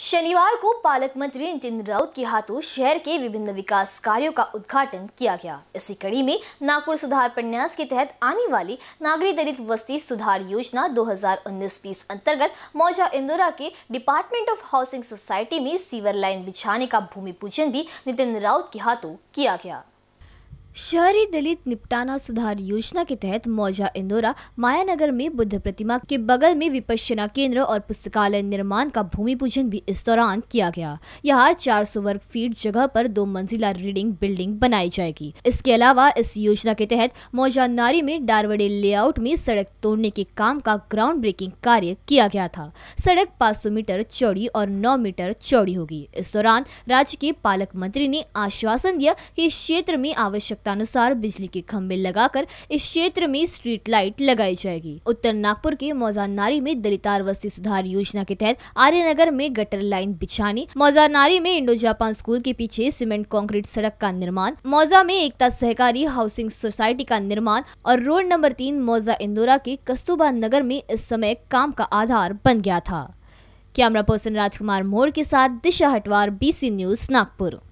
शनिवार को पालक मंत्री नितिन राउत के हाथों शहर के विभिन्न विकास कार्यों का उद्घाटन किया गया इसी कड़ी में नागपुर सुधार प्रन्यास के तहत आने वाली नागरी दलित वस्ती सुधार योजना 2019-20 अंतर्गत मौजा इंदौरा के डिपार्टमेंट ऑफ हाउसिंग सोसाइटी में सीवर लाइन बिछाने का भूमि पूजन भी नितिन राउत के हाथों किया गया शहरी दलित निपटाना सुधार योजना के तहत मौजा इंदौरा मायानगर में बुद्ध प्रतिमा के बगल में विपश्यना केंद्र और पुस्तकालय निर्माण का भूमि पूजन भी इस दौरान किया गया यहाँ 400 वर्ग फीट जगह पर दो मंजिला रीडिंग बिल्डिंग बनाई जाएगी इसके अलावा इस योजना के तहत मौजा नारी में डारवड़े लेआउट में सड़क तोड़ने के काम का ग्राउंड ब्रेकिंग कार्य किया गया था सड़क पाँच मीटर चौड़ी और नौ मीटर चौड़ी होगी इस दौरान राज्य के पालक मंत्री ने आश्वासन दिया की इस क्षेत्र में आवश्यकता अनुसार बिजली के खम्भे लगाकर इस क्षेत्र में स्ट्रीट लाइट लगाई जाएगी उत्तर नागपुर के मौजानारी में दलितार वस्ती सुधार योजना के तहत आर्यनगर में गटर लाइन बिछाने मौजानारी में इंडो जापान स्कूल के पीछे सीमेंट कॉन्क्रीट सड़क का निर्माण मौजा में एकता सहकारी हाउसिंग सोसाइटी का निर्माण और रोड नंबर तीन मौजा इंदौरा के कस्तूबा नगर में इस समय काम का आधार बन गया था कैमरा पर्सन राजकुमार मोड़ के साथ दिशा हटवार बीसी न्यूज नागपुर